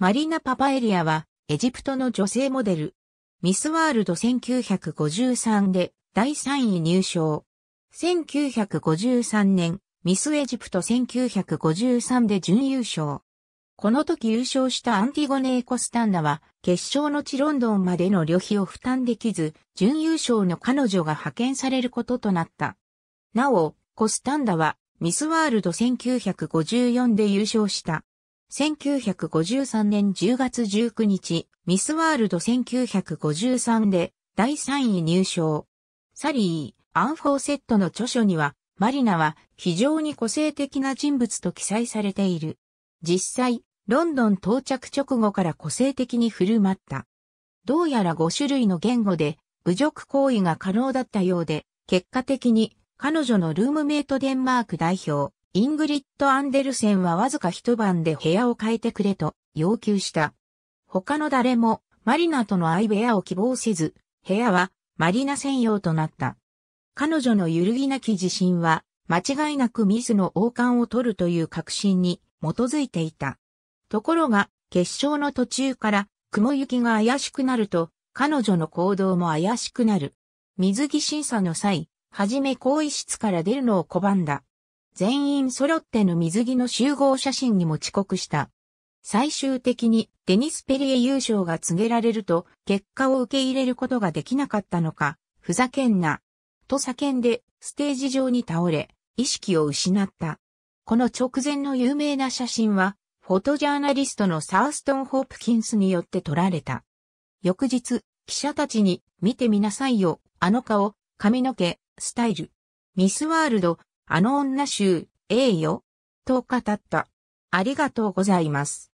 マリナ・パパエリアは、エジプトの女性モデル。ミスワールド1953で第3位入賞。1953年、ミスエジプト1953で準優勝。この時優勝したアンティゴネー・コスタンダは、決勝の地ロンドンまでの旅費を負担できず、準優勝の彼女が派遣されることとなった。なお、コスタンダは、ミスワールド1954で優勝した。1953年10月19日、ミスワールド1953で第3位入賞。サリー、アンフォーセットの著書には、マリナは非常に個性的な人物と記載されている。実際、ロンドン到着直後から個性的に振る舞った。どうやら5種類の言語で侮辱行為が可能だったようで、結果的に彼女のルームメイトデンマーク代表、イングリッド・アンデルセンはわずか一晩で部屋を変えてくれと要求した。他の誰もマリナとの相部屋を希望せず、部屋はマリナ専用となった。彼女の揺るぎなき自信は、間違いなくミスの王冠を取るという確信に基づいていた。ところが、決勝の途中から雲行きが怪しくなると、彼女の行動も怪しくなる。水着審査の際、はじめ更衣室から出るのを拒んだ。全員揃っての水着の集合写真にも遅刻した。最終的にデニス・ペリエ優勝が告げられると結果を受け入れることができなかったのか、ふざけんな、と叫んでステージ上に倒れ、意識を失った。この直前の有名な写真は、フォトジャーナリストのサーストン・ホープキンスによって撮られた。翌日、記者たちに見てみなさいよ、あの顔、髪の毛、スタイル。ミスワールド、あの女衆、ええよ。と語った。ありがとうございます。